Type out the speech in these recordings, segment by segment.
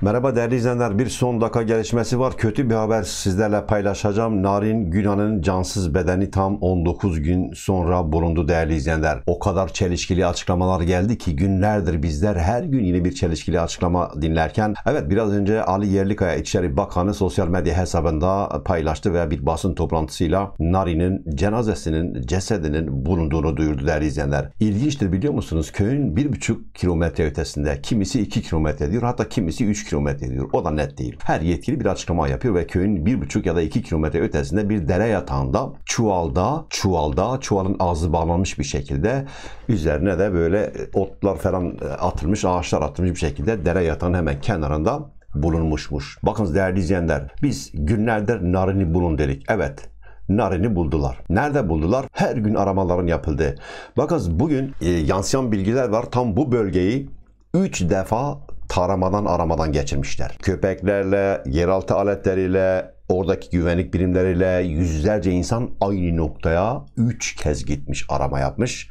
Merhaba değerli izleyenler. Bir son dakika gelişmesi var. Kötü bir haber sizlerle paylaşacağım. Narin Günan'ın cansız bedeni tam 19 gün sonra bulundu değerli izleyenler. O kadar çelişkili açıklamalar geldi ki günlerdir bizler her gün yeni bir çelişkili açıklama dinlerken. Evet biraz önce Ali Yerlikaya İçişleri Bakanı sosyal medya hesabında paylaştı veya bir basın toplantısıyla Narin'in cenazesinin cesedinin bulunduğunu duyurdu değerli izleyenler. İlginçtir biliyor musunuz? Köyün 1,5 kilometre ötesinde kimisi 2 kilometre diyor hatta kimisi 3 kilometre ediyor. O da net değil. Her yetkili bir açıklama yapıyor ve köyün 1,5 ya da 2 kilometre ötesinde bir dere yatağında çuvalda, çuvalda, çuvalın ağzı bağlanmış bir şekilde üzerine de böyle e, otlar falan e, atılmış, ağaçlar atılmış bir şekilde dere yatağının hemen kenarında bulunmuşmuş. Bakınız değerli izleyenler biz günlerdir narini bulun dedik. Evet Narin'i buldular. Nerede buldular? Her gün aramaların yapıldı. Bakınız bugün e, yansıyan bilgiler var. Tam bu bölgeyi 3 defa taramadan aramadan geçirmişler. Köpeklerle, yeraltı aletleriyle, oradaki güvenlik birimleriyle yüzlerce insan aynı noktaya üç kez gitmiş arama yapmış.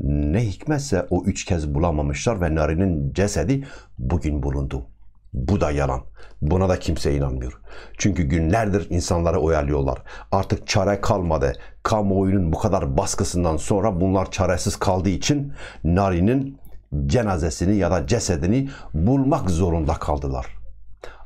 Ne hikmetse o üç kez bulamamışlar ve Nari'nin cesedi bugün bulundu. Bu da yalan. Buna da kimse inanmıyor. Çünkü günlerdir insanları oyalıyorlar. Artık çare kalmadı. Kamuoyunun bu kadar baskısından sonra bunlar çaresiz kaldığı için Nari'nin cenazesini ya da cesedini bulmak zorunda kaldılar.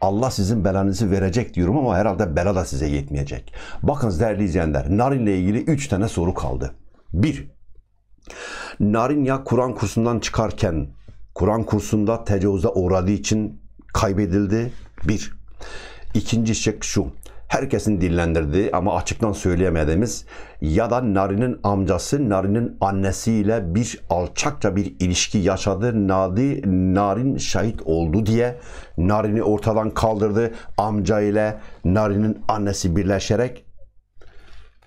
Allah sizin belanızı verecek diyorum ama herhalde bela da size yetmeyecek. Bakın değerli izleyenler, Narin ile ilgili üç tane soru kaldı. Bir, narin ya Kur'an kursundan çıkarken Kur'an kursunda tecavüze uğradığı için kaybedildi. Bir. İkinci şık şu herkesin dillendirdiği ama açıktan söyleyemediğimiz ya da Nari'nin amcası Nari'nin annesiyle bir alçakça bir ilişki yaşadı. Nadi Narin şahit oldu diye Narin'i ortadan kaldırdı. Amca ile Narin'in annesi birleşerek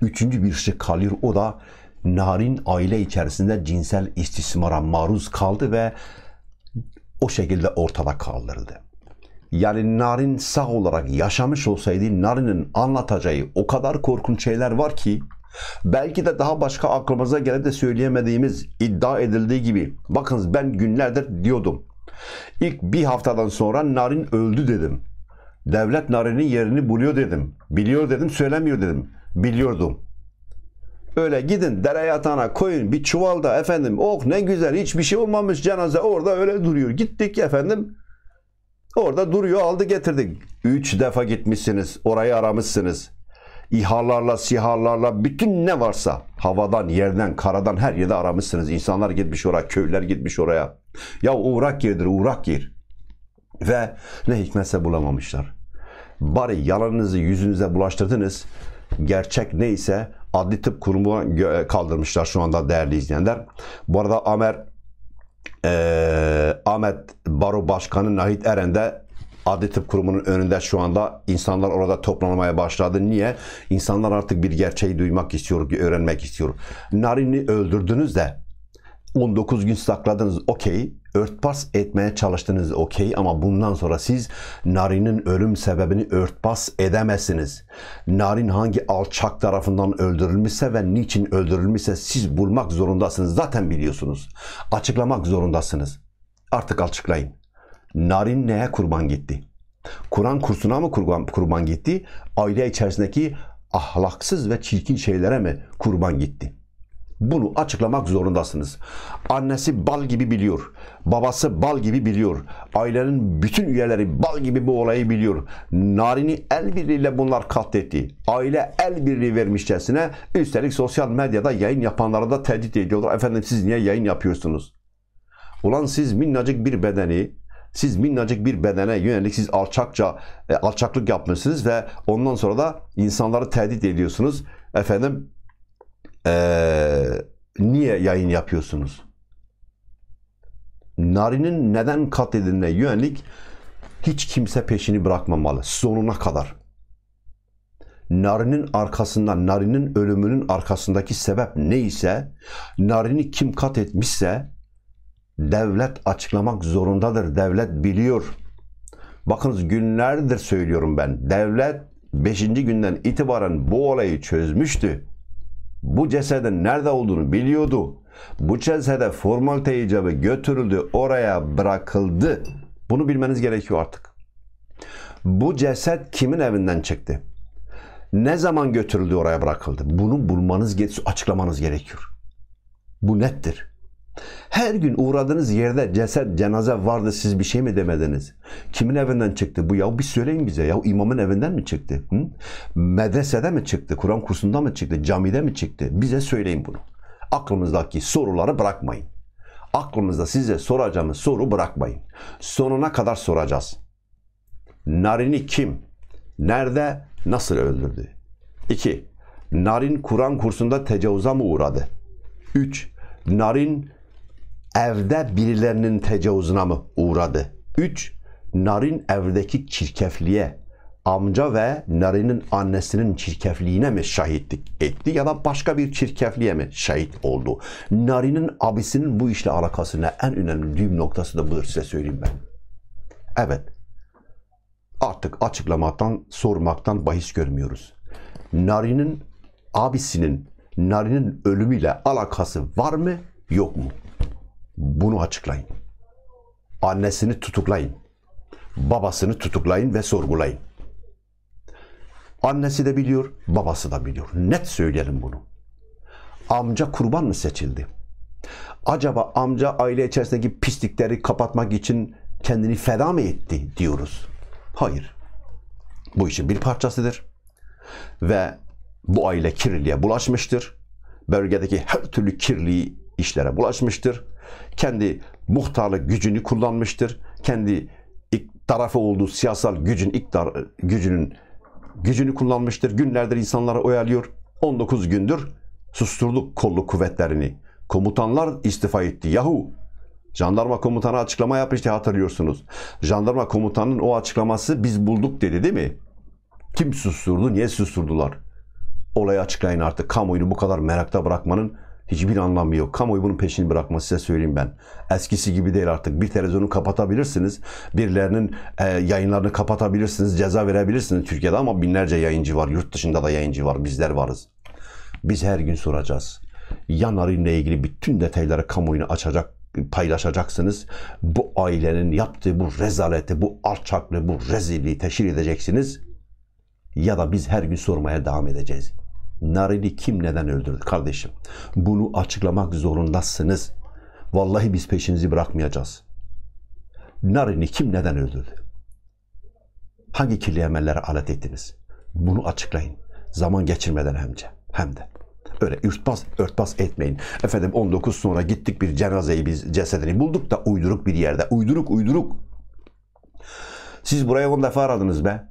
üçüncü bir şey kalır o da Narin aile içerisinde cinsel istismara maruz kaldı ve o şekilde ortada kaldırıldı yani Narin sağ olarak yaşamış olsaydı Narin'in anlatacağı o kadar korkunç şeyler var ki belki de daha başka aklımıza gelip de söyleyemediğimiz iddia edildiği gibi bakınız ben günlerdir diyordum. İlk bir haftadan sonra Narin öldü dedim. Devlet Narin'in yerini buluyor dedim. Biliyor dedim söylemiyor dedim. Biliyordum. Öyle gidin dere yatağına koyun bir çuvalda efendim oh ne güzel hiçbir şey olmamış cenaze orada öyle duruyor. Gittik efendim Orada duruyor aldı getirdik. Üç defa gitmişsiniz orayı aramışsınız. İHA'larla, SİHA'larla bütün ne varsa havadan, yerden, karadan her yerde aramışsınız. İnsanlar gitmiş oraya, köyler gitmiş oraya. Ya uğrak yerdir, uğrak yer. Ve ne hikmetse bulamamışlar. Bari yalanınızı yüzünüze bulaştırdınız. Gerçek neyse adli tıp kurumu e, kaldırmışlar şu anda değerli izleyenler. Bu arada Amer e, Ahmet Baro Başkanı Nahit Eren de Adli Tıp Kurumu'nun önünde şu anda insanlar orada toplanmaya başladı. Niye? İnsanlar artık bir gerçeği duymak istiyor, öğrenmek istiyor. Narin'i öldürdünüz de 19 gün sakladınız okey. Örtbas etmeye çalıştınız okey ama bundan sonra siz Narin'in ölüm sebebini örtbas edemezsiniz. Narin hangi alçak tarafından öldürülmüşse ve niçin öldürülmüşse siz bulmak zorundasınız. Zaten biliyorsunuz. Açıklamak zorundasınız. Artık açıklayın. Narin neye kurban gitti? Kur'an kursuna mı kurban, kurban gitti? Aile içerisindeki ahlaksız ve çirkin şeylere mi kurban gitti? Bunu açıklamak zorundasınız. Annesi bal gibi biliyor. Babası bal gibi biliyor. Ailenin bütün üyeleri bal gibi bu olayı biliyor. Narini el birliğiyle bunlar katletti. Aile el birliği vermişçesine üstelik sosyal medyada yayın yapanlara da tehdit ediyorlar. Efendim siz niye yayın yapıyorsunuz? Ulan siz minnacık bir bedeni, siz minnacık bir bedene yönelik siz alçakça e, alçaklık yapmışsınız ve ondan sonra da insanları tehdit ediyorsunuz. Efendim ee, niye yayın yapıyorsunuz? Narinin neden katledildiğine yönelik hiç kimse peşini bırakmamalı sonuna kadar. Narin'in arkasında, Narin'in ölümünün arkasındaki sebep neyse, Narin'i kim kat etmişse devlet açıklamak zorundadır. Devlet biliyor. Bakınız günlerdir söylüyorum ben. Devlet 5. günden itibaren bu olayı çözmüştü. Bu cesedin nerede olduğunu biliyordu. Bu cesede formalite icabı götürüldü, oraya bırakıldı. Bunu bilmeniz gerekiyor artık. Bu ceset kimin evinden çıktı? Ne zaman götürüldü oraya bırakıldı? Bunu bulmanız, açıklamanız gerekiyor. Bu nettir. Her gün uğradığınız yerde ceset, cenaze vardı siz bir şey mi demediniz? Kimin evinden çıktı bu ya? Bir söyleyin bize ya imamın evinden mi çıktı? Hı? Medresede mi çıktı? Kur'an kursunda mı çıktı? Camide mi çıktı? Bize söyleyin bunu. Aklımızdaki soruları bırakmayın. Aklımızda size soracağımız soru bırakmayın. Sonuna kadar soracağız. Narin'i kim, nerede, nasıl öldürdü? 2. Narin Kur'an kursunda tecavüze mi uğradı? 3. Narin evde birilerinin tecavüzüne mi uğradı? 3. Narin evdeki çirkefliğe, amca ve Narin'in annesinin çirkefliğine mi şahitlik etti ya da başka bir çirkefliğe mi şahit oldu? Narin'in abisinin bu işle alakası ne? En önemli düğüm noktası da budur size söyleyeyim ben. Evet. Artık açıklamaktan, sormaktan bahis görmüyoruz. Narin'in abisinin Narin'in ölümüyle alakası var mı, yok mu? Bunu açıklayın. Annesini tutuklayın. Babasını tutuklayın ve sorgulayın. Annesi de biliyor, babası da biliyor. Net söyleyelim bunu. Amca kurban mı seçildi? Acaba amca aile içerisindeki pislikleri kapatmak için kendini feda mı etti diyoruz? Hayır. Bu işin bir parçasıdır. Ve bu aile kirliliğe bulaşmıştır. Bölgedeki her türlü kirli işlere bulaşmıştır kendi muhtarlık gücünü kullanmıştır. Kendi tarafı olduğu siyasal gücün iktidar gücünün gücünü kullanmıştır. Günlerdir insanlara oyalıyor. 19 gündür susturduk kolluk kuvvetlerini. Komutanlar istifa etti. Yahu Jandarma komutanı açıklama yapmıştı hatırlıyorsunuz. Jandarma komutanının o açıklaması biz bulduk dedi değil mi? Kim susturdu, niye susturdular? Olayı açıklayın artık. Kamuoyunu bu kadar merakta bırakmanın Hiçbir anlamı yok. Kamuoyu bunun peşini bırakma size söyleyeyim ben. Eskisi gibi değil artık. Bir televizyonu kapatabilirsiniz. Birilerinin e, yayınlarını kapatabilirsiniz. Ceza verebilirsiniz Türkiye'de ama binlerce yayıncı var. Yurt dışında da yayıncı var. Bizler varız. Biz her gün soracağız. ile ilgili bütün detayları kamuoyuna açacak paylaşacaksınız. Bu ailenin yaptığı bu rezaleti, bu alçaklığı, bu rezilliği teşhir edeceksiniz. Ya da biz her gün sormaya devam edeceğiz. Narin'i kim neden öldürdü kardeşim? Bunu açıklamak zorundasınız. Vallahi biz peşinizi bırakmayacağız. Narin'i kim neden öldürdü? Hangi kirli emellere alet ettiniz? Bunu açıklayın. Zaman geçirmeden hemce, hem de. Öyle ürtbas, örtbas etmeyin. Efendim 19 sonra gittik bir cenazeyi biz cesedini bulduk da uyduruk bir yerde. Uyduruk uyduruk. Siz buraya 10 defa aradınız be.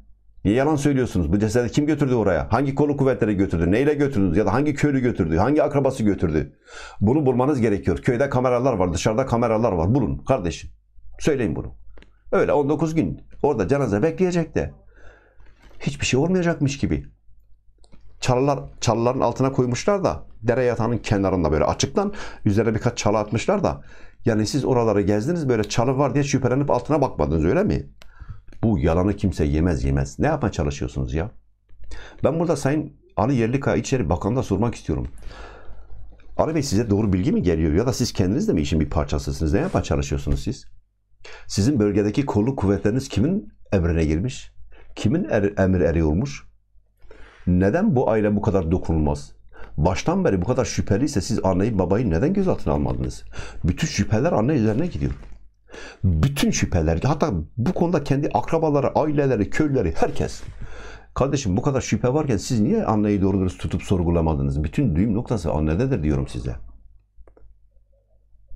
Niye yalan söylüyorsunuz? Bu cesedi kim götürdü oraya? Hangi kolu kuvvetleri götürdü? Neyle götürdünüz? Ya da hangi köylü götürdü? Hangi akrabası götürdü? Bunu bulmanız gerekiyor. Köyde kameralar var, dışarıda kameralar var. Bulun kardeşim. Söyleyin bunu. Öyle 19 gün orada cenaze bekleyecek de. Hiçbir şey olmayacakmış gibi. Çalılar, çalıların altına koymuşlar da dere yatağının kenarında böyle açıktan üzerine birkaç çalı atmışlar da yani siz oraları gezdiniz böyle çalı var diye şüphelenip altına bakmadınız öyle mi? Bu yalanı kimse yemez yemez. Ne yapmaya çalışıyorsunuz ya? Ben burada Sayın Ali Yerlikaya İçişleri Bakanı'na sormak istiyorum. Ali Bey size doğru bilgi mi geliyor ya da siz kendiniz de mi işin bir parçasısınız? Ne yapmaya çalışıyorsunuz siz? Sizin bölgedeki kolu kuvvetleriniz kimin emrine girmiş? Kimin er, emir eriyormuş? Neden bu aile bu kadar dokunulmaz? Baştan beri bu kadar şüpheliyse siz anneyi babayı neden gözaltına almadınız? Bütün şüpheler anne üzerine gidiyor. Bütün şüpheler, hatta bu konuda kendi akrabaları, aileleri, köyleri, herkes. Kardeşim bu kadar şüphe varken siz niye anneyi doğru dürüst tutup sorgulamadınız? Bütün düğüm noktası annededir diyorum size.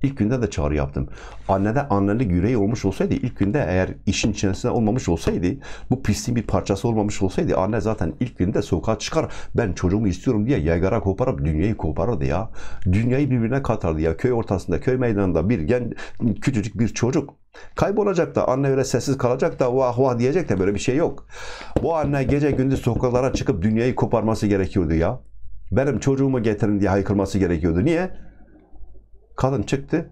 İlk günde de çağrı yaptım. Annede annelik yüreği olmuş olsaydı, ilk günde eğer işin içerisinde olmamış olsaydı, bu pisliğin bir parçası olmamış olsaydı, anne zaten ilk günde sokağa çıkar, ben çocuğumu istiyorum diye yaygara koparıp dünyayı koparırdı ya. Dünyayı birbirine katardı ya. Köy ortasında, köy meydanında bir gen, küçücük bir çocuk Kaybolacak da anne öyle sessiz kalacak da vah vah diyecek de böyle bir şey yok. Bu anne gece gündüz sokaklara çıkıp dünyayı koparması gerekiyordu ya. Benim çocuğumu getirin diye haykırması gerekiyordu. Niye? Kadın çıktı.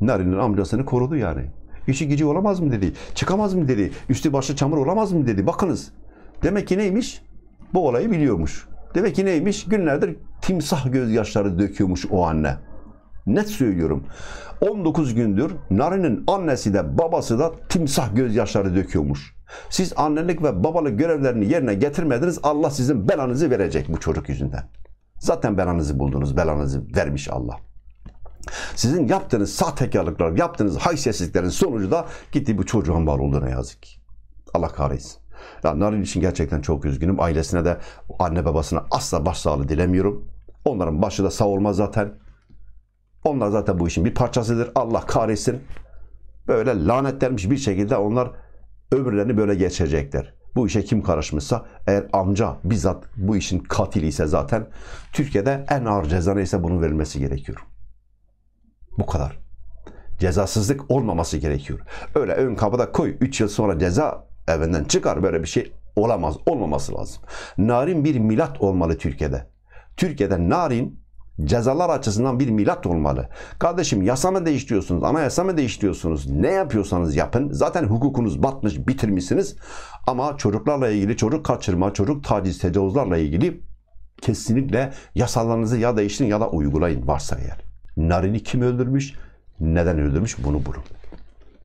Narin'in amcasını korudu yani. İşi gücü olamaz mı dedi. Çıkamaz mı dedi. Üstü başı çamur olamaz mı dedi. Bakınız. Demek ki neymiş? Bu olayı biliyormuş. Demek ki neymiş? Günlerdir timsah gözyaşları döküyormuş o anne. Net söylüyorum. 19 gündür Narin'in annesi de babası da timsah gözyaşları döküyormuş. Siz annelik ve babalık görevlerini yerine getirmediniz. Allah sizin belanızı verecek bu çocuk yüzünden. Zaten belanızı buldunuz. Belanızı vermiş Allah. Sizin yaptığınız sahtekarlıklar, yaptığınız haysiyetsizliklerin sonucu da gitti bu çocuğun var oldu yazık ki. Allah kahretsin. Ya Narin için gerçekten çok üzgünüm. Ailesine de anne babasına asla başsağlığı dilemiyorum. Onların başı da sağ olmaz zaten. Onlar zaten bu işin bir parçasıdır. Allah kahretsin. Böyle lanetlenmiş bir şekilde onlar ömürlerini böyle geçecekler. Bu işe kim karışmışsa eğer amca bizzat bu işin katili ise zaten Türkiye'de en ağır cezana ise bunun verilmesi gerekiyor. Bu kadar. Cezasızlık olmaması gerekiyor. Öyle ön kapıda koy 3 yıl sonra ceza evinden çıkar böyle bir şey olamaz. Olmaması lazım. Narin bir milat olmalı Türkiye'de. Türkiye'de narin cezalar açısından bir milat olmalı. Kardeşim yasa mı değiştiriyorsunuz, anayasa mı değiştiriyorsunuz, ne yapıyorsanız yapın. Zaten hukukunuz batmış, bitirmişsiniz. Ama çocuklarla ilgili, çocuk kaçırma, çocuk taciz, tecavüzlerle ilgili kesinlikle yasalarınızı ya değiştirin ya da uygulayın varsa eğer. Narin'i kim öldürmüş? Neden öldürmüş? Bunu bulun.